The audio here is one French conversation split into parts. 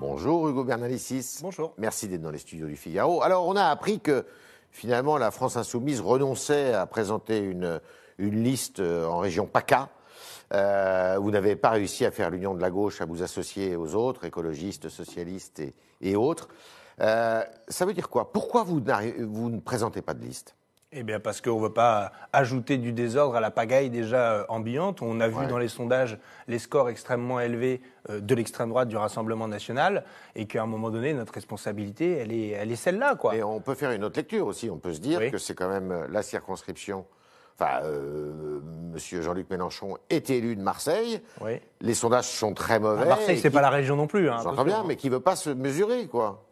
Bonjour Hugo Bernalicis. Bonjour. Merci d'être dans les studios du Figaro. Alors on a appris que finalement la France insoumise renonçait à présenter une, liste euh, en région PACA. Euh, vous n'avez pas réussi à faire l'union de la gauche, à vous associer aux autres, écologistes, socialistes et, autres. Euh, ça veut dire quoi Pourquoi vous ne présentez pas de liste eh bien, parce qu'on ne veut pas ajouter du désordre à la pagaille déjà euh, ambiante. On a vu dans les sondages les scores extrêmement élevés euh, de l'extrême droite du Rassemblement national, et qu'à un moment donné, notre responsabilité, elle est, elle est celle-là. Quoi. Et on peut faire une autre lecture aussi. On peut se dire que c'est quand même euh, la circonscription. Enfin, Monsieur Jean-Luc Mélenchon est élu de Marseille. Les sondages sont très mauvais. Ah, Marseille, c'est n'est pas la région non plus. Hein, J'entends bien, mais qui veut pas se mesurer, quoi.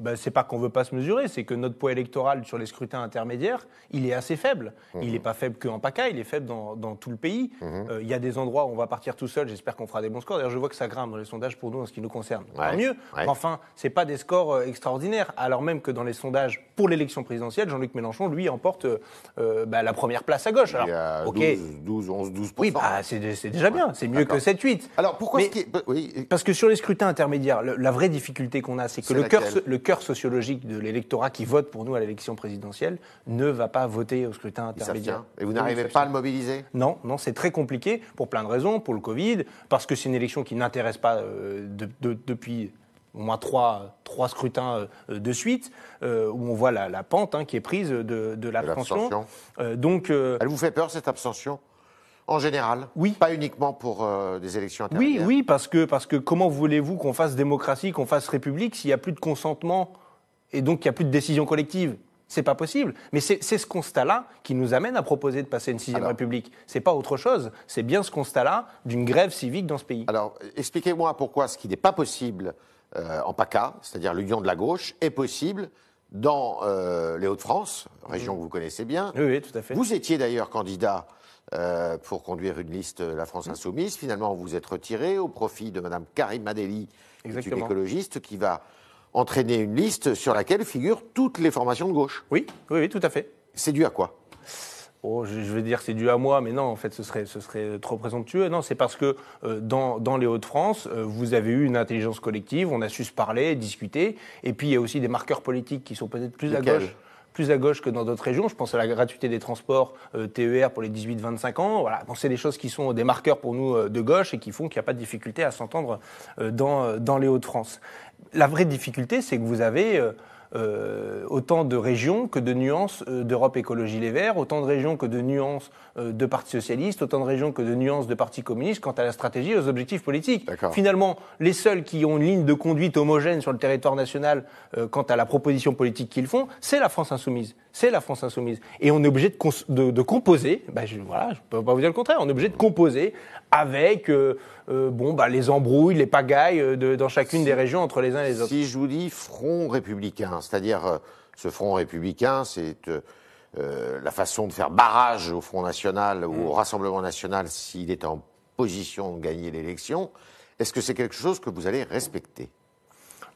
Ben, c'est pas qu'on veut pas se mesurer, c'est que notre poids électoral sur les scrutins intermédiaires, il est assez faible. Mhm. Il n'est pas faible qu'en PACA, il est faible dans, tout le pays. Mhm. Euh, il y a des endroits où on va partir tout seul, j'espère qu'on fera des bons scores. D'ailleurs, je vois que ça grimpe dans les sondages pour nous en ce qui nous concerne. Tant mieux. Enfin, c'est pas des scores euh, extraordinaires, alors même que dans les sondages pour l'élection présidentielle, Jean-Luc Mélenchon, lui, emporte euh, ben, la première place à gauche. Alors, il y a 12, 11, 12 Oui, bah, c'est déjà bien, c'est mieux que 7, 8. Alors pourquoi ce qui Parce que sur les scrutins intermédiaires, la vraie difficulté qu'on a, c'est que le le cœur cœur sociologique de l'électorat qui vote pour nous à l'élection présidentielle ne va pas voter au scrutin intermédiaire. Et vous n'arrivez pas à le mobiliser Non, non, c'est très compliqué pour plein de raisons, pour le Covid, parce que c'est une élection qui n'intéresse pas euh, de, depuis au moins trois, scrutins euh, de suite, euh, où on voit la, pente hein, qui est prise de, de l'abstention. donc, Elle vous fait peur cette abstention en général Oui. Pas uniquement pour euh, des élections intermédiaires Oui, oui, parce que, parce que comment voulez-vous qu'on fasse démocratie, qu'on fasse république s'il n'y a plus de consentement et donc il n'y a plus de décision collective c'est pas possible. Mais c'est ce constat-là qui nous amène à proposer de passer une sixième république. C'est pas autre chose. C'est bien ce constat-là d'une grève civique dans ce pays. Alors, expliquez-moi pourquoi ce qui n'est pas possible euh, en PACA, c'est-à-dire l'union de la gauche, est possible dans euh, les Hauts-de-France, région mmh. que vous connaissez bien. Oui, oui, tout à fait. Vous étiez d'ailleurs candidat euh, pour conduire une liste euh, La France mmh. Insoumise. Finalement, vous vous êtes retiré au profit de Mme Karim Madeli, une écologiste, qui va entraîner une liste sur laquelle figurent toutes les formations de gauche. Oui, oui, oui tout à fait. C'est dû à quoi oh, je veux dire c'est dû à moi, mais non, en fait, ce serait, ce serait trop présomptueux. Non, c'est parce que euh, dans, les Hauts-de-France, vous avez eu une intelligence collective, on a su se parler, discuter, et puis il y a aussi des marqueurs politiques qui sont peut-être plus à gauche plus à gauche que dans d'autres régions. Je pense à la gratuité des transports euh, TER pour les 18-25 ans. Voilà, c'est des choses qui sont des marqueurs pour nous euh, de gauche et qui font qu'il n'y a pas de difficulté à s'entendre euh, dans, dans les Hauts-de-France. La vraie difficulté, c'est que vous avez euh, autant de régions que de nuances euh, d'Europe Écologie Les Verts, autant de régions que de nuances euh, de Parti Socialiste, autant de régions que de nuances de Parti Communiste quant à la stratégie et aux objectifs politiques. Finalement, les seuls qui ont une ligne de conduite homogène sur le territoire national quant à la proposition politique qu'ils font, c'est la France Insoumise. C'est la France Insoumise. Et on est obligé de, composer, bah, je, voilà, je peux pas vous dire le contraire, on est obligé de composer avec bon, bah, les embrouilles, les pagailles dans chacune des régions entre les uns et les autres. Si je vous dis front républicain, Hein. C'est-à-dire, euh, ce front républicain, c'est euh, euh, la façon de faire barrage au Front national ou au mm. Rassemblement national s'il est en position de gagner l'élection. Est-ce que c'est quelque chose que vous allez respecter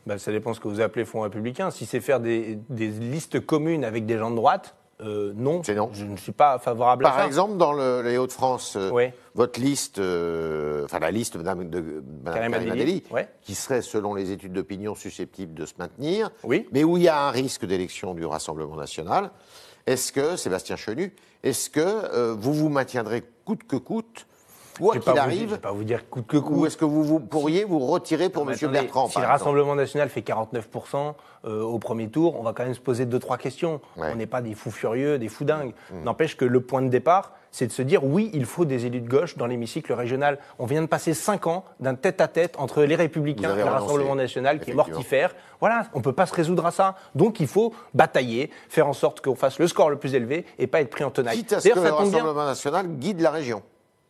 ben, Ça dépend ce que vous appelez Front républicain. Si c'est faire des listes communes avec des gens de droite, euh, non, je ne suis pas favorable Par à ça. Par exemple, dans les Hauts-de-France, euh, votre liste, euh, enfin la liste de Mme, de, qui serait, selon les études d'opinion, susceptible de se maintenir, mais où il y a un risque d'élection du Rassemblement national, est-ce que, Sébastien Chenu, est-ce que vous vous maintiendrez coûte que coûte quoi qu'il arrive. pas vous dire coûte que coûte. Ou est-ce que vous, pourriez vous retirer pour ah, M. Bertrand Si le Rassemblement national fait 49% euh, au premier tour, on va quand même se poser deux, trois questions. On n'est pas des fous furieux, des fous dingues. Mm. N'empêche que le point de départ, c'est de se dire oui, il faut des élus de gauche dans l'hémicycle régional. On vient de passer cinq ans d'un tête-à-tête entre les Républicains et le Rassemblement national qui est mortifère. Voilà, on ne peut pas se résoudre à ça. Donc il faut batailler, faire en sorte qu'on fasse le score le plus élevé et pas être pris en tenaille. Quitte à ce que le Rassemblement national guide la région.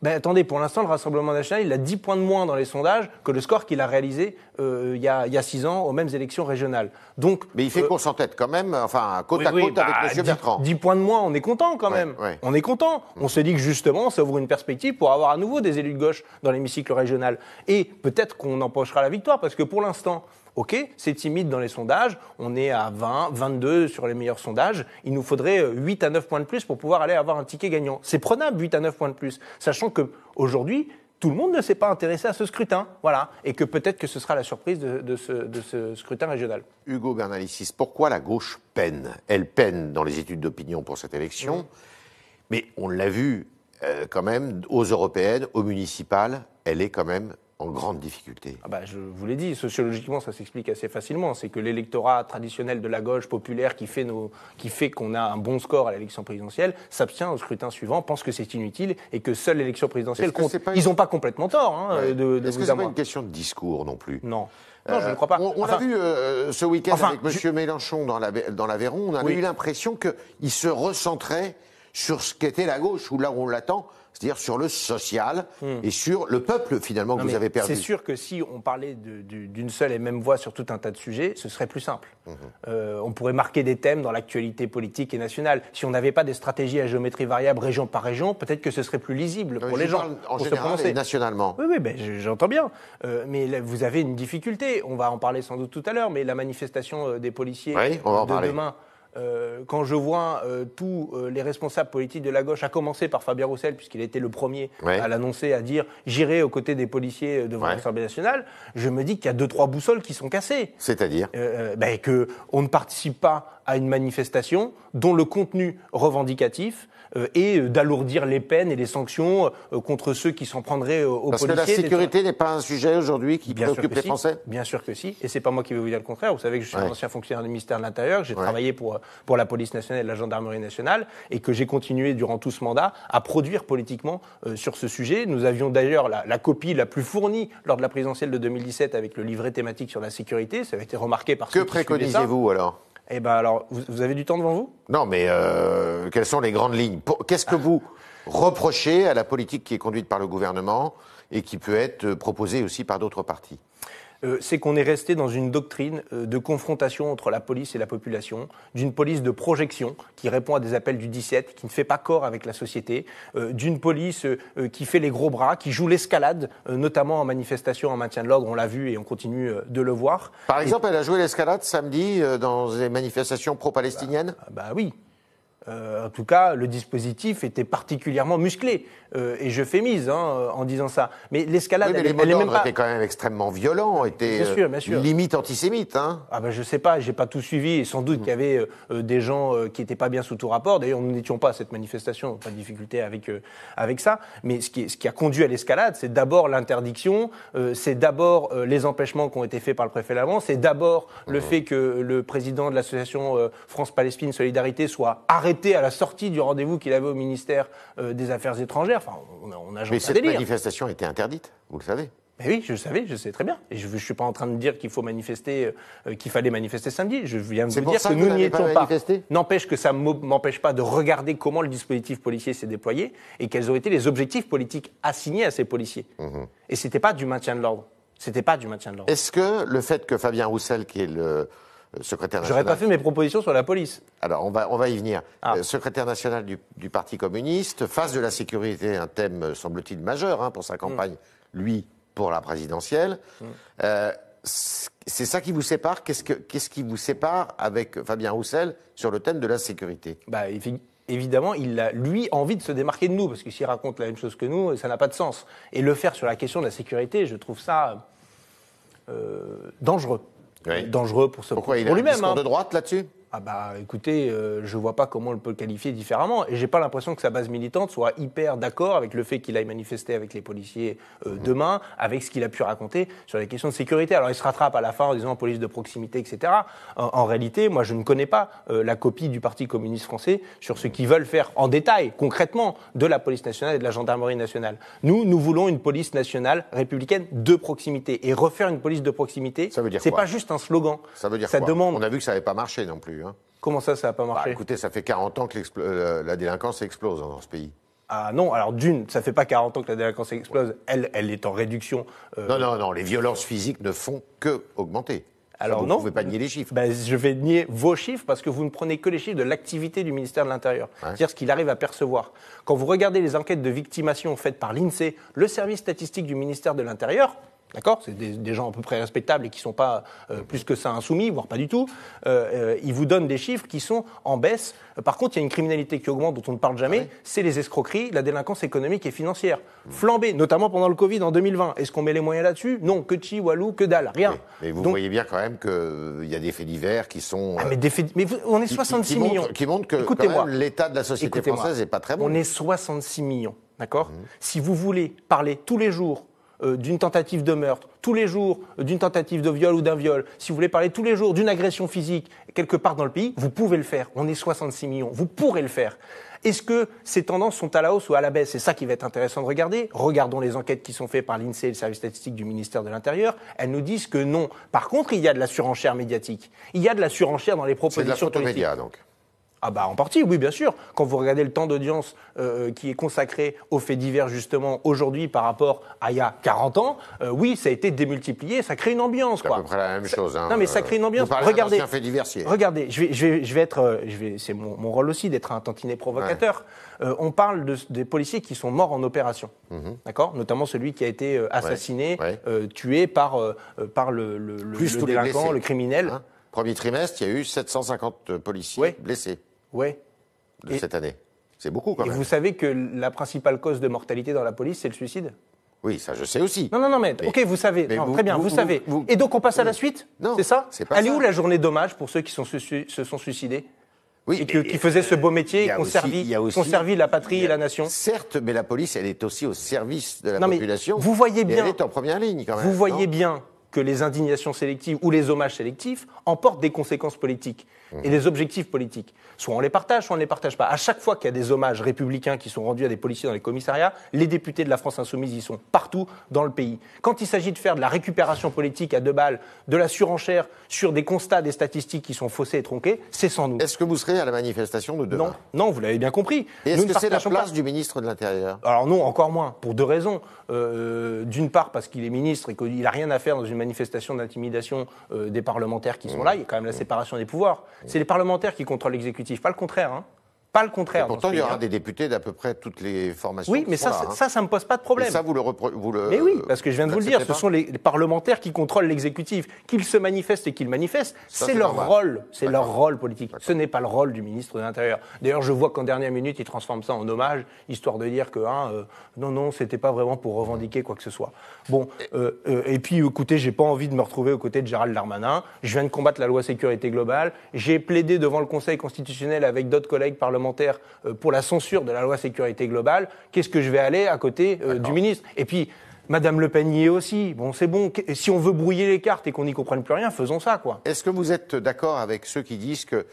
Mais ben, attendez, pour l'instant, le Rassemblement national, il a 10 points de moins dans les sondages que le score qu'il a réalisé euh, il, y a, 6 ans aux mêmes élections régionales. Donc, Mais il fait pour euh, course tête quand même, enfin, côte à côte avec bah, M. Bertrand. 10, points de moins, on est content quand même. On est content. Mm. On se dit que justement, ça ouvre une perspective pour avoir à nouveau des élus de gauche dans l'hémicycle régional. Et peut-être qu'on empochera la victoire, parce que pour l'instant, OK, c'est timide dans les sondages, on est à 20, 22 sur les meilleurs sondages, il nous faudrait 8 euh, à 9 points de plus pour pouvoir aller avoir un ticket gagnant. C'est prenable 8 à 9 points de plus, sachant que aujourd'hui, tout le monde ne s'est pas intéressé à ce scrutin, voilà, et que peut-être que ce sera la surprise de, ce, scrutin régional. Hugo Bernalicis, pourquoi la gauche peine Elle peine dans les études d'opinion pour cette élection, mais on l'a vu euh, quand même aux européennes, aux municipales, elle est quand même en grande difficulté ah bah, Je vous l'ai dit, sociologiquement, ça s'explique assez facilement. C'est que l'électorat traditionnel de la gauche populaire qui fait, qu'on a un bon score à l'élection présidentielle s'abstient au scrutin suivant, pense que c'est inutile et que seule l'élection présidentielle compte. Ils n'ont pas complètement tort hein, de, Est-ce que ce n'est pas une question de discours non plus Non. Non, je ne euh, crois pas. On, a vu euh, ce week-end avec M. Mélenchon dans l'Aveyron, la, on a eu l'impression qu'il se recentrait sur ce qu'était la gauche, où là où on l'attend, c'est-à-dire sur le social hmm. et sur le peuple finalement que vous avez perdu. C'est sûr que si on parlait d'une seule et même voix sur tout un tas de sujets, ce serait plus simple. Mhm. Euh, on pourrait marquer des thèmes dans l'actualité politique et nationale. Si on n'avait pas des stratégies à géométrie variable région par région, peut-être que ce serait plus lisible pour les gens. En général et nationalement. Oui, oui, ben, j'entends bien. Euh, mais vous avez une difficulté. On va en parler sans doute tout à l'heure, mais la manifestation euh, des policiers on va de demain euh, quand je vois euh, tous euh, les responsables politiques de la gauche, à commencer par Fabien Roussel, puisqu'il a été le premier à l'annoncer, à dire j'irai aux côtés des policiers devant l'Assemblée nationale, je me dis qu'il y a deux trois boussoles qui sont cassées. C'est-à-dire ben, que on ne participe pas à une manifestation dont le contenu revendicatif et euh, euh, d'alourdir les peines et les sanctions euh, contre ceux qui s'en prendraient aux policiers. Parce que la sécurité n'est pas un sujet aujourd'hui qui préoccupe les Français Bien sûr que si, et c'est pas moi qui vais vous dire le contraire. Vous savez que je suis un ancien fonctionnaire du ministère de l'Intérieur, j'ai travaillé pour, pour la police nationale et la gendarmerie nationale, et que j'ai continué durant tout ce mandat à produire politiquement sur ce sujet. Nous avions d'ailleurs la, copie la plus fournie lors de la présidentielle de 2017 avec le livret thématique sur la sécurité. Ça avait été remarqué par Que préconisez-vous alors eh bien, alors, vous, avez du temps devant vous Non, mais euh, quelles sont les grandes lignes Qu'est-ce que ah. vous reprochez à la politique qui est conduite par le gouvernement et qui peut être proposée aussi par d'autres partis euh, c'est qu'on est resté dans une doctrine euh, de confrontation entre la police et la population, d'une police de projection qui répond à des appels du 17, qui ne fait pas corps avec la société, euh, d'une police qui fait les gros bras, qui joue l'escalade, notamment en manifestation, en maintien de l'ordre, on l'a vu et on continue de le voir. Par exemple, elle a joué l'escalade samedi dans des manifestations pro-palestiniennes bah, bah oui, en tout cas, le dispositif était particulièrement musclé. Euh, et je fais mise hein, euh, en disant ça. Mais l'escalade, oui, elle, étaient quand même extrêmement violents, étaient euh, limite antisémites. Hein. Ah ben je sais pas, j'ai pas tout suivi, sans doute mm. qu'il y avait des gens qui n'étaient pas bien sous tout rapport. D'ailleurs, nous n'étions pas à cette manifestation, pas de difficulté avec avec ça. Mais ce qui, a conduit à l'escalade, c'est d'abord l'interdiction, c'est d'abord les empêchements qui ont été faits par le préfet Lavant, c'est d'abord le mm. fait que le président de l'association France-Palestine Solidarité soit arrêté à la sortie du rendez-vous qu'il avait au ministère des Affaires étrangères. Enfin, on, a Mais cette manifestation était interdite, vous le savez. Mais oui, je le savais, je sais très bien. Et je ne suis pas en train de dire qu'il faut manifester, euh, euh, qu'il fallait manifester samedi. Je viens de vous dire que, nous n'y étions pas. N'empêche que ça m'empêche pas de regarder comment le dispositif policier s'est déployé et quels ont été les objectifs politiques assignés à ces policiers. Mhm. Et ce n'était pas du maintien de l'ordre. C'était pas du maintien de l'ordre. Est-ce que le fait que Fabien Roussel, qui est le, euh, secrétaire national. J'aurais pas fait mes propositions sur la police. Alors, on va, on va y venir. Ah. Euh, secrétaire national du, Parti communiste, face de la sécurité, un thème, euh, semble-t-il, majeur hein, pour sa mm. campagne, lui, pour la présidentielle. Mm. c'est ça qui vous sépare Qu'est-ce qui vous sépare avec Fabien Roussel sur le thème de la sécurité bah, Évidemment, il a, lui, envie de se démarquer de nous, parce que s'il raconte la même chose que nous, ça n'a pas de sens. Et le faire sur la question de la sécurité, je trouve ça dangereux dangereux pour, ce, Pourquoi, lui hein. de droite là-dessus ah bah écoutez, euh, je vois pas comment on peut le qualifier différemment. Et j'ai pas l'impression que sa base militante soit hyper d'accord avec le fait qu'il aille manifester avec les policiers euh, mmh. demain, avec ce qu'il a pu raconter sur les questions de sécurité. Alors il se rattrape à la fin en disant police de proximité, etc. En, réalité, moi je ne connais pas euh, la copie du Parti communiste français sur ce qu'ils veulent faire en détail, concrètement, de la police nationale et de la gendarmerie nationale. Nous, nous voulons une police nationale républicaine de proximité. Et refaire une police de proximité, ça veut dire c'est pas juste un slogan. Ça veut dire quoi demande... On a vu que ça n'avait pas marché non plus. Hein. Hein. Comment ça, ça n'a pas marché bah, Écoutez, ça fait 40 ans que euh, la délinquance explose dans ce pays. Ah non, alors d'une, ça fait pas 40 ans que la délinquance explose, elle, elle est en réduction. Euh. Non, non, non, les violences physiques ne font que augmenter. Alors non. vous ne pouvez pas nier les chiffres. Ben, je vais nier vos chiffres parce que vous ne prenez que les chiffres de l'activité du ministère de l'Intérieur, c'est-à-dire ce qu'il arrive à percevoir. Quand vous regardez les enquêtes de victimation faites par l'INSEE, le service statistique du ministère de l'Intérieur, D'accord C'est des, gens à peu près respectables et qui ne sont pas euh, plus que ça insoumis, voire pas du tout. Euh, euh, ils vous donnent des chiffres qui sont en baisse. Par contre, il y a une criminalité qui augmente dont on ne parle jamais. Ah c'est les escroqueries, la délinquance économique et financière. Flambée, notamment pendant le Covid en 2020. Est-ce qu'on met les moyens là-dessus Non, que chi, walou, que dalle, rien. Mais, vous voyez bien quand même qu'il y a des faits divers qui sont. Ah, mais des faits. Mais on est 66 millions. qui montrent que l'état de la société française n'est pas très bon. On est 66 millions. D'accord mmh. Si vous voulez parler tous les jours euh, d'une tentative de meurtre, tous les jours euh, d'une tentative de viol ou d'un viol, si vous voulez parler tous les jours d'une agression physique quelque part dans le pays, vous pouvez le faire. On est 66 millions, vous pourrez le faire. Est-ce que ces tendances sont à la hausse ou à la baisse C'est ça qui va être intéressant de regarder. Regardons les enquêtes qui sont faites par l'INSEE et le service statistique du ministère de l'Intérieur. Elles nous disent que non. Par contre, il y a de la surenchère médiatique. Il y a de la surenchère dans les propositions C'est de la donc. Ah bah en partie, oui, bien sûr. Quand vous regardez le temps d'audience euh, qui est consacré aux faits divers justement aujourd'hui par rapport à il y a 40 ans, euh, oui, ça a été démultiplié, ça crée une ambiance. C'est à peu près la même chose. Hein, non mais ça crée une ambiance. regardez, fait Regardez, je vais, je vais, je vais être, euh, je vais, c'est mon, rôle aussi d'être un tantinet provocateur. on parle de, des policiers qui sont morts en opération, mm-hmm. d'accord Notamment celui qui a été assassiné, tué par par le, le, le, le délinquant, le criminel. Hein. Premier trimestre, il y a eu 750 policiers blessés. Ouais. De cette année. C'est beaucoup quand même. Et vous savez que la principale cause de mortalité dans la police, c'est le suicide oui, ça je sais aussi. Non, non, non, mais, ok, vous savez. très bien, vous, savez. et donc on passe à la suite Non. C'est ça C'est Elle est où la journée d'hommage pour ceux qui sont, se sont suicidés oui, et, qui faisaient ce beau métier et qui ont servi la patrie et la nation. Certes, mais la police, elle est aussi au service de la non, population. Mais vous voyez bien. elle est en première ligne quand même. Vous voyez bien que les indignations sélectives ou les hommages sélectifs emportent des conséquences politiques et des objectifs politiques. Soit on les partage, soit on ne les partage pas. À chaque fois qu'il y a des hommages républicains qui sont rendus à des policiers dans les commissariats, les députés de la France insoumise y sont partout dans le pays. Quand il s'agit de faire de la récupération politique à deux balles, de la surenchère sur des constats, des statistiques qui sont faussées et tronquées, c'est sans nous. Est-ce que vous serez à la manifestation de demain Non, non, vous l'avez bien compris. Et est-ce que c'est la place du ministre de l'Intérieur Alors non, encore moins, pour deux raisons. Euh, d'une part, parce qu'il est ministre et qu'il n'a rien à faire dans une manifestation d'intimidation euh, des parlementaires qui sont mmh. là. Il y a quand même la séparation des pouvoirs. C'est les parlementaires qui contrôlent l'exécutif, pas le contraire. Hein. Pas le contraire. pourtant, il y aura des députés d'à peu près toutes les formations. Oui, mais ça, hein. ça, ne ça, me pose pas de problème. ça, vous le, vous Mais oui, parce que je viens de vous le dire, ce sont les, parlementaires qui contrôlent l'exécutif. Qu'ils se manifestent et qu'ils manifestent, c'est leur rôle, c'est leur rôle politique. Ce n'est pas le rôle du ministre de l'Intérieur. D'ailleurs, je vois qu'en dernière minute, ils transforment ça en hommage, histoire de dire que hein, euh, non, non, c'était pas vraiment pour revendiquer quoi que ce soit. Bon, euh, euh, et puis, écoutez, j'ai pas envie de me retrouver aux côtés de Gérald Darmanin. Je viens de combattre la loi sécurité globale. J'ai plaidé devant le Conseil constitutionnel avec d'autres collègues parlementaires euh, pour la censure de la loi sécurité globale, qu'est-ce que je vais aller à côté euh, du ministre Et puis, Madame Le Pen y est aussi. Bon, c'est bon. Si on veut brouiller les cartes et qu'on n'y comprenne plus rien, faisons ça, quoi. Est-ce que vous êtes d'accord avec ceux qui disent que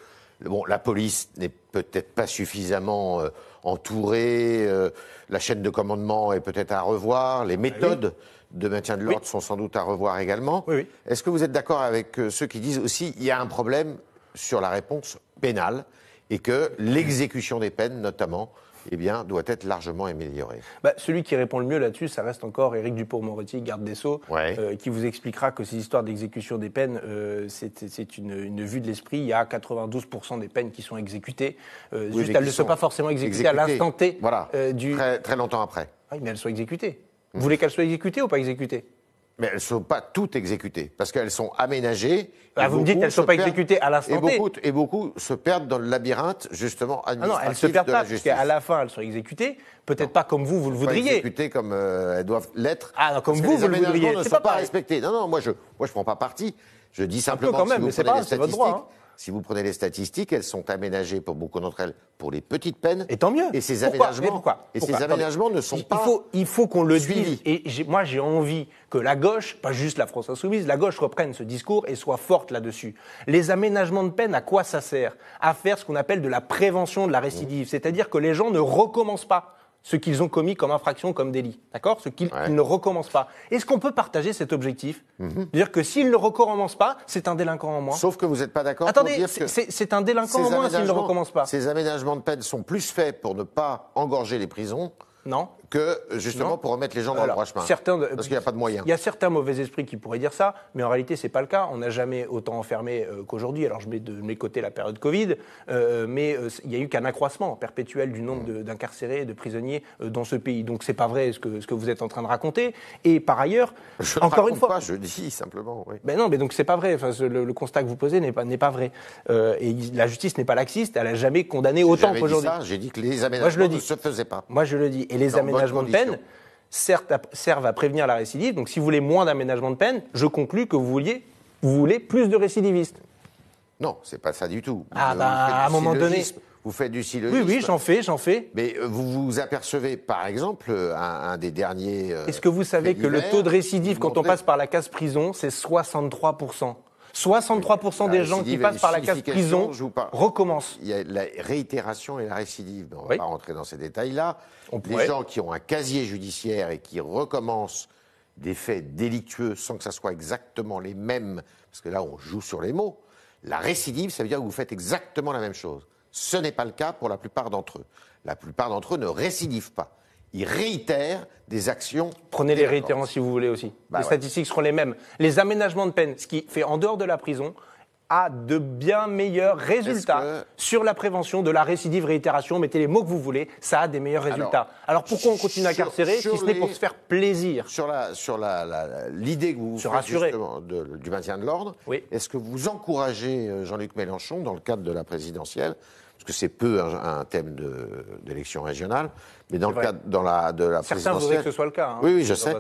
bon, la police n'est peut-être pas suffisamment euh, entourée, la chaîne de commandement est peut-être à revoir, les bah méthodes de maintien de l'ordre sont sans doute à revoir également. Est-ce que vous êtes d'accord avec ceux qui disent aussi qu'il y a un problème sur la réponse pénale et que l'exécution des peines, notamment, eh bien, doit être largement améliorée. – Bah, celui qui répond le mieux là-dessus, ça reste encore Éric Dupont-Moretti, garde des Sceaux, euh, qui vous expliquera que ces histoires d'exécution des peines, euh, c'est une, vue de l'esprit. Il y a 92% des peines qui sont exécutées. Euh, juste, elles ne sont, pas forcément exécutées, à l'instant T. Voilà. Très, longtemps après. Ah oui, mais elles sont exécutées. Vous mm. voulez qu'elles soient exécutées ou pas exécutées mais elles ne sont pas toutes exécutées, parce qu'elles sont aménagées. Ah, vous me dites qu'elles ne sont pas exécutées à l'instant et beaucoup, Et beaucoup se perdent dans le labyrinthe, justement, administratif ah non, elles se perdent pas, la la fin, elles sont exécutées, peut-être pas comme vous, vous le voudriez. exécutées comme euh, elles doivent l'être. Ah, non, comme vous, vous le voudriez. ne sont pas, respecté. Non, non, moi, je ne moi, je prends pas parti. Je dis simplement si vous prenez les statistiques, elles sont aménagées pour beaucoup d'entre elles pour les petites peines. Et tant mieux. Et ces aménagements, pourquoi et ces aménagements ne sont pas. Faut, il faut qu'on le dise. Et moi, j'ai envie que la gauche, pas juste la France insoumise, la gauche reprenne ce discours et soit forte là-dessus. Les aménagements de peine, à quoi ça sert À faire ce qu'on appelle de la prévention de la récidive, mmh. c'est-à-dire que les gens ne recommencent pas ce qu'ils ont commis comme infraction, comme délit, d'accord Ce qu'ils ne recommencent pas. Est-ce qu'on peut partager cet objectif mhm. Dire que s'ils ne recommencent pas, c'est un délinquant en moins. Sauf que vous n'êtes pas d'accord. Attendez, c'est un délinquant en moins s'ils ne recommencent pas. Ces aménagements de peine sont plus faits pour ne pas engorger les prisons. Non que justement pour remettre les gens dans le droit chemin. Certains parce qu'il n'y a pas de moyens. Il y a certains mauvais esprits qui pourraient dire ça, mais en réalité, ce n'est pas le cas. On n'a jamais autant enfermé euh, qu'aujourd'hui. Alors, je mets de mes côtés la période Covid, euh, mais euh, il n'y a eu qu'un accroissement perpétuel du nombre d'incarcérés et de prisonniers dans ce pays. Donc, ce n'est pas vrai ce que, ce que vous êtes en train de raconter. Et par ailleurs, encore une fois. Pas, je dis simplement. Oui. Ben non, mais donc, ce n'est pas vrai. Enfin, le, constat que vous posez n'est pas, pas vrai. et la justice n'est pas laxiste. Elle n'a jamais condamné autant qu'aujourd'hui. J'ai dit que les aménagements ne se faisaient pas. Moi, je le dis. Et les aménagements d'aménagement de peine servent à prévenir la récidive. Donc si vous voulez moins d'aménagement de peine, je conclus que vous, vouliez, vous voulez plus de récidivistes. Non, c'est pas ça du tout. Ah, bah, à un moment donné. Vous faites du syllogisme. Oui, oui, j'en fais, j'en fais. Mais euh, vous vous apercevez, par exemple, un, un des derniers. Euh, Est-ce que vous savez que le taux de récidive, quand on passe par la case prison, c'est 63 63% des gens qui passent par la case prison recommencent. Il y a la réitération et la récidive. On ne va pas rentrer dans ces détails-là. Les gens qui ont un casier judiciaire et qui recommencent des faits délictueux sans que ça soit exactement les mêmes, parce que là, on joue sur les mots. La récidive, ça veut dire que vous faites exactement la même chose. Ce n'est pas le cas pour la plupart d'entre eux. La plupart d'entre eux ne récidivent pas ils réitèrent des actions. Prenez les réitérants si vous voulez aussi. Bah les statistiques seront les mêmes. Les aménagements de peine, ce qui fait en dehors de la prison, a de bien meilleurs résultats sur la prévention de la récidive réitération. Mettez les mots que vous voulez, ça a des meilleurs résultats. Alors, pourquoi on continue à carcérer si ce n'est pour se faire plaisir Sur la sur la l'idée que vous vous rassurer du maintien de l'ordre. Est-ce que vous encouragez euh, Jean-Luc Mélenchon dans le cadre de la présidentielle parce que c'est peu un, thème d'élection régionale, mais dans le cadre dans la, de la Certains voudraient que ce soit le cas. Hein. oui, oui, je sais, hein.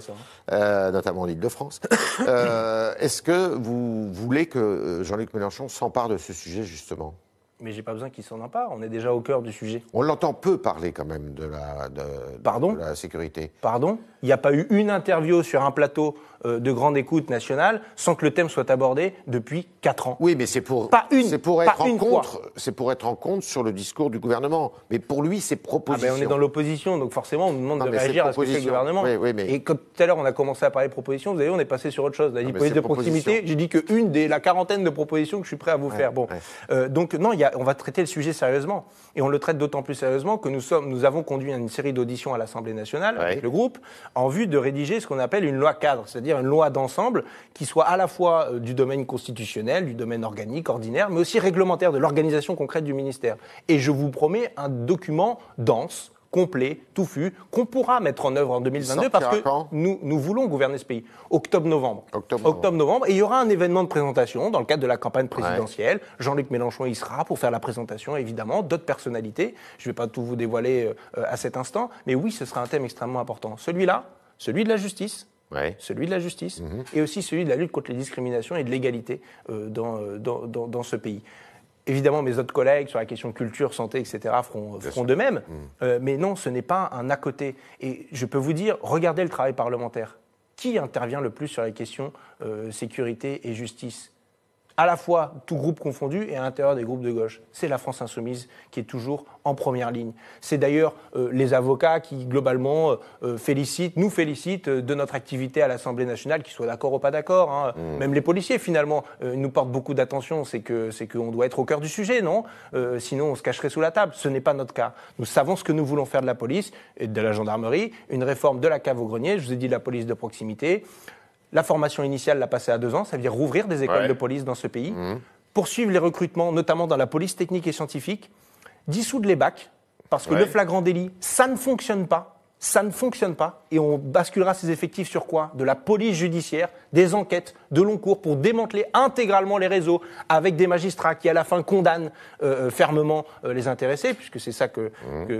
euh, notamment en Ile-de-France. Euh, est-ce que vous voulez que euh, Jean-Luc Mélenchon s'empare de ce sujet, justement mais j'ai pas besoin qu'il s'en empare, On est déjà au cœur du sujet. On l'entend peu parler quand même de la, de, Pardon de la sécurité. Pardon Il n'y a pas eu une interview sur un plateau euh, de grande écoute nationale sans que le thème soit abordé depuis 4 ans. Oui, mais c'est pour, pas une, c'est pour être en c'est pour être en compte sur le discours du gouvernement. Mais pour lui, c'est proposition. – Ah on est dans l'opposition, donc forcément, on nous demande de réagir à ce que le gouvernement. Et comme tout à l'heure, on a commencé à parler de propositions. Vous avez, on est passé sur autre chose. La ah, police de proximité. J'ai dit une des la quarantaine de propositions que je suis prêt à vous faire. Bon, euh, donc non, il y a on va traiter le sujet sérieusement. Et on le traite d'autant plus sérieusement que nous, avons conduit une série d'auditions à l'Assemblée nationale, avec le groupe, en vue de rédiger ce qu'on appelle une loi cadre, c'est-à-dire une loi d'ensemble qui soit à la fois euh, du domaine constitutionnel, du domaine organique, ordinaire, mais aussi réglementaire de l'organisation concrète du ministère. Et je vous promets un document dense, complet, touffu, qu'on pourra mettre en œuvre en 2022 parce que nous, nous voulons gouverner ce pays. Octobre-novembre. Octobre-novembre. et il y aura un événement de présentation dans le cadre de la campagne présidentielle. Jean-Luc Mélenchon y sera pour faire la présentation, évidemment, d'autres personnalités. Je ne vais pas tout vous dévoiler euh, à cet instant, mais oui, ce sera un thème extrêmement important. Celui-là, celui de la justice, Ouais. celui de la justice, mhm. et aussi celui de la lutte contre les discriminations et de l'égalité euh, euh, dans, dans, ce pays. Évidemment, mes autres collègues sur la question culture, santé, etc. feront, de même. Mm. Euh, mais non, ce n'est pas un à côté. Et je peux vous dire, regardez le travail parlementaire. Qui intervient le plus sur les questions euh, sécurité et justice à la fois tout groupe confondu et à l'intérieur des groupes de gauche. C'est la France insoumise qui est toujours en première ligne. C'est d'ailleurs euh, les avocats qui, globalement, euh, euh, nous félicitent de notre activité à l'Assemblée nationale, qu'ils soient d'accord ou pas d'accord. Hein. Mmh. Même les policiers, finalement, nous portent beaucoup d'attention. C'est que c'est qu'on doit être au cœur du sujet, non Sinon, on se cacherait sous la table. Ce n'est pas notre cas. Nous savons ce que nous voulons faire de la police et de la gendarmerie. Une réforme de la cave au grenier. Je vous ai dit la police de proximité. La formation initiale l'a passée à deux ans, ça veut dire rouvrir des écoles de police dans ce pays, mmh. poursuivre les recrutements, notamment dans la police technique et scientifique, dissoudre les bacs, parce que le flagrant délit, ça ne fonctionne pas. Ça ne fonctionne pas et on basculera ses effectifs sur quoi De la police judiciaire, des enquêtes de long cours pour démanteler intégralement les réseaux avec des magistrats qui à la fin condamnent euh, euh, fermement euh, les intéressés, puisque c'est ça que,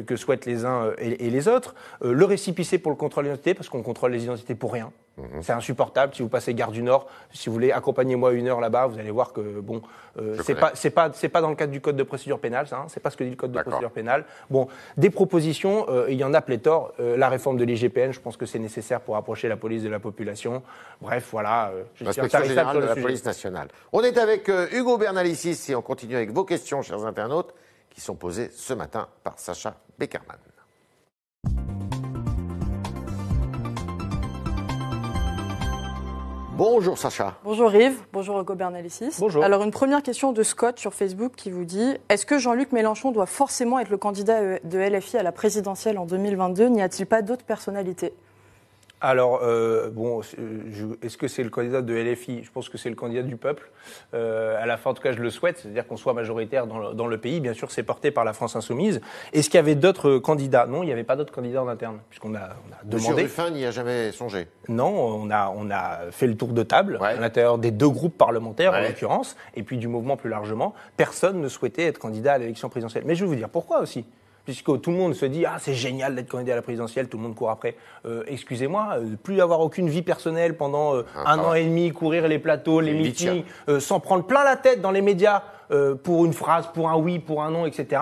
mmh. souhaitent les uns et, les autres. le récipicé pour le contrôle d'identité, parce qu'on contrôle les identités pour rien. Mhm. C'est insupportable. Si vous passez Gare du Nord, si vous voulez, accompagnez-moi une heure là-bas, vous allez voir que, bon, euh, c'est pas, dans le cadre du code de procédure pénale, ça, hein. c'est pas ce que dit le code de procédure pénale. Bon, des propositions, euh, il y en a pléthore. Euh, la réforme de l'IGPN, je pense que c'est nécessaire pour approcher la police de la population. Bref, voilà. je suis de la police nationale. On est avec Hugo Bernalicis Si on continue avec vos questions, chers internautes, qui sont posées ce matin par Sacha Beckerman. Bonjour Sacha. Bonjour Yves, bonjour Hugo Bonjour. Alors une première question de Scott sur Facebook qui vous dit Est-ce que Jean-Luc Mélenchon doit forcément être le candidat euh, de LFI à la présidentielle en 2022 N'y a-t-il pas d'autres personnalités alors, euh, bon, euh, est-ce que c'est le candidat de LFI Je pense que c'est le candidat du peuple. Euh, à la fin, en tout cas, je le souhaite, c'est-à-dire qu'on soit majoritaire dans le, pays. Bien sûr, c'est porté par la France insoumise. Est-ce qu'il y avait d'autres candidats Non, il n'y avait pas d'autres candidats en interne, puisqu'on a, on a demandé. Ruffin n'y a jamais songé. Non, on a, fait le tour de table à l'intérieur des deux groupes parlementaires, en l'occurrence, et puis du mouvement plus largement. Personne ne souhaitait être candidat à l'élection présidentielle. Mais je vais vous dire pourquoi aussi puisque tout le monde se dit ah c'est génial d'être candidat à la présidentielle, tout le monde court après. Euh, excusez-moi, euh, plus avoir aucune vie personnelle pendant euh, ah, un an et demi, courir les plateaux, les, meetings, s'en prendre plein la tête dans les médias pour une phrase, pour un oui, pour un non, etc.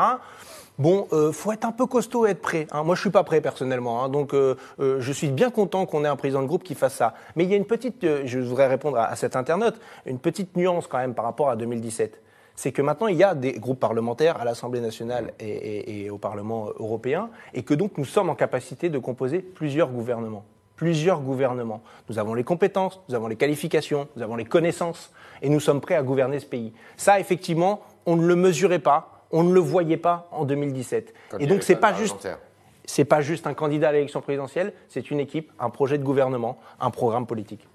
Bon, il faut être un peu costaud et être prêt. Hein. Moi, je suis pas prêt personnellement, hein. donc je suis bien content qu'on ait un président de groupe qui fasse ça. Mais il y a une petite, je voudrais répondre à, à cet internaute, une petite nuance quand même par rapport à 2017 c'est que maintenant il y a des groupes parlementaires à l'Assemblée nationale mm. et, au Parlement européen, et que donc nous sommes en capacité de composer plusieurs gouvernements plusieurs gouvernements. Nous avons les compétences, nous avons les qualifications, nous avons les connaissances et nous sommes prêts à gouverner ce pays. Ça, effectivement, on ne le mesurait pas, on ne le voyait pas en 2017. et donc, ce n'est C'est pas juste un candidat à l'élection présidentielle, c'est une équipe, un projet de gouvernement, un programme politique.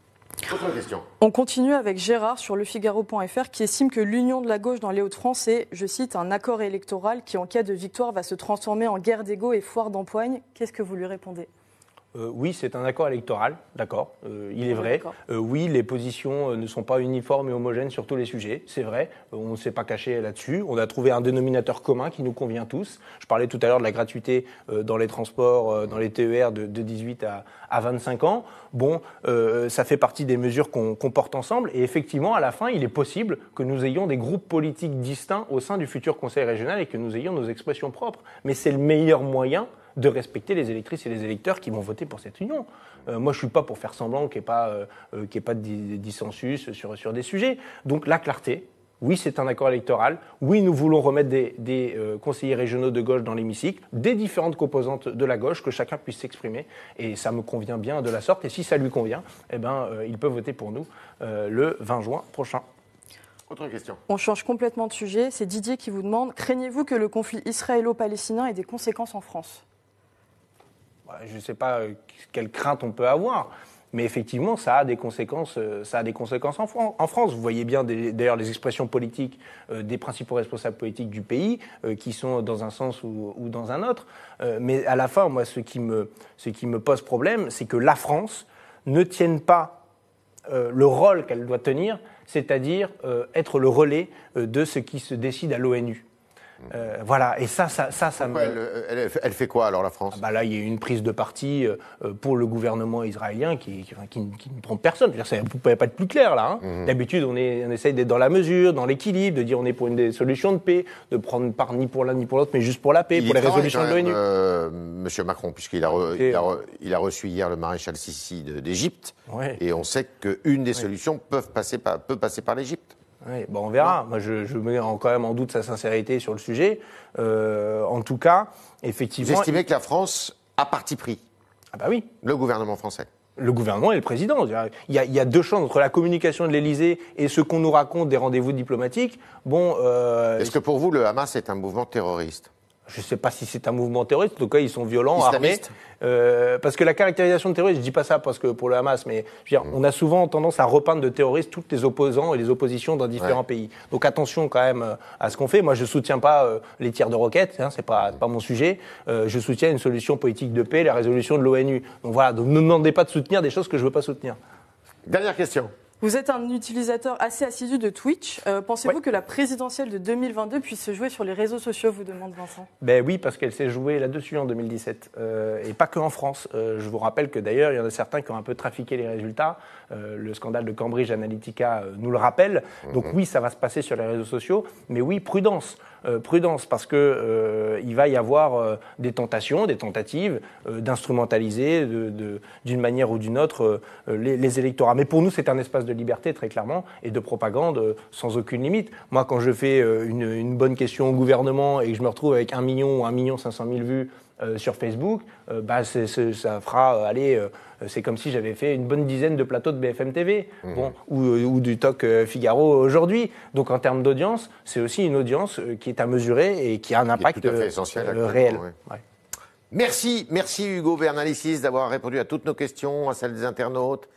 On continue avec Gérard sur lefigaro.fr qui estime que l'union de la gauche dans les Hauts-de-France est, je cite, un accord électoral qui, en cas de victoire, va se transformer en guerre d'ego et foire d'empoigne. Qu'est-ce que vous lui répondez euh, oui, c'est un accord électoral, d'accord, euh, il est vrai. Euh, oui, les positions ne sont pas uniformes et homogènes sur tous les sujets, c'est vrai, on ne s'est pas caché là-dessus. On a trouvé un dénominateur commun qui nous convient tous. Je parlais tout à l'heure de la gratuité dans les transports, dans les TER de, 18 à, 25 ans. Bon, ça fait partie des mesures qu'on porte ensemble et effectivement, à la fin, il est possible que nous ayons des groupes politiques distincts au sein du futur Conseil régional et que nous ayons nos expressions propres. Mais c'est le meilleur moyen de respecter les électrices et les électeurs qui vont voter pour cette union. Euh, moi, je suis pas pour faire semblant qu'il n'y euh, euh, ait pas, de dissensus sur, des sujets. Donc la clarté, oui, c'est un accord électoral. Oui, nous voulons remettre des, conseillers régionaux de gauche dans l'hémicycle, des différentes composantes de la gauche, que chacun puisse s'exprimer. Et ça me convient bien de la sorte. Et si ça lui convient, eh ben, il peut voter pour nous le 20 juin prochain. Autre question. On change complètement de sujet. C'est Didier qui vous demande craignez-vous que le conflit israélo-palestinien ait des conséquences en France bah, je ne sais pas euh, quelle crainte on peut avoir. Mais effectivement, ça a des conséquences, euh, ça a des conséquences en, en France. Vous voyez bien d'ailleurs les expressions politiques euh, des principaux responsables politiques du pays qui sont dans un sens ou, dans un autre. mais à la fin, moi, ce qui me, ce qui me pose problème, c'est que la France ne tienne pas le rôle qu'elle doit tenir, c'est-à-dire être le relais de ce qui se décide à l'ONU. Euh, voilà, et ça, ça, ça, me... Euh, elle, fait quoi alors la France bah Là, il y a une prise de parti euh, pour le gouvernement israélien qui, qui, ne trompe personne. vous ne pouvez pas être plus clair là. Hein. Mhm. D'habitude, on, on essaye d'être dans la mesure, dans l'équilibre, de dire on est pour une des solutions de paix, de prendre part ni pour l'un ni pour l'autre, mais juste pour la paix, pour les résolutions de l'ONU. Monsieur Macron, puisqu'il a, il a, reçu hier le maréchal Sissi d'Égypte, et on sait qu'une des solutions passer par, peut passer par l'Égypte. Bah, on verra. Moi, je, me mets quand même en doute sa sincérité sur le sujet. Euh, en tout cas, effectivement. Vous estimez que la France a parti pris Ah, bah oui. Le gouvernement français le gouvernement et le président. Il y a, deux choses entre la communication de l'Élysée et ce qu'on nous raconte des rendez-vous diplomatiques. Bon, euh, Est-ce que pour vous, le Hamas est un mouvement terroriste je ne sais pas si c'est un mouvement terroriste, en tout cas ils sont violents, armés. Euh, parce que la caractérisation de terroriste, je ne dis pas ça parce que pour le Hamas, mais mm. on a souvent tendance à repeindre de terroristes tous les opposants et les oppositions dans différents pays. Donc attention quand même euh, à ce qu'on fait. Moi je ne soutiens pas euh, les tirs de roquettes, hein, c'est pas mon sujet. je soutiens une solution politique de paix, la résolution de l'ONU. Donc voilà, ne me demandez pas de soutenir des choses que je ne veux pas soutenir. Dernière question. Vous êtes un utilisateur assez assidu de Twitch. Euh, pensez-vous que la présidentielle de 2022 puisse se jouer sur les réseaux sociaux, vous demande Vincent Ben oui, parce qu'elle s'est jouée là-dessus en 2017. Euh, et pas que en France. Euh, je vous rappelle que d'ailleurs, il y en a certains qui ont un peu trafiqué les résultats. le scandale de Cambridge Analytica nous le rappelle. Donc mhm. oui, ça va se passer sur les réseaux sociaux. Mais oui, prudence. prudence, parce que il va y avoir des tentations, des tentatives d'instrumentaliser d'une manière ou d'une autre les, les électorats. Mais pour nous, c'est un espace de liberté, très clairement, et de propagande euh, sans aucune limite. Moi, quand je fais euh, une, bonne question au gouvernement et que je me retrouve avec 1 million ou 1 million 500 000 vues euh, sur Facebook, bah, ça fera, aller... c'est comme si j'avais fait une bonne dizaine de plateaux de BFM TV mmh. bon, ou, du Toc Figaro aujourd'hui. Donc en termes d'audience, c'est aussi une audience qui est à mesurer et qui a un impact réel. Merci, merci Hugo Bernalicis d'avoir répondu à toutes nos questions, à celles des internautes.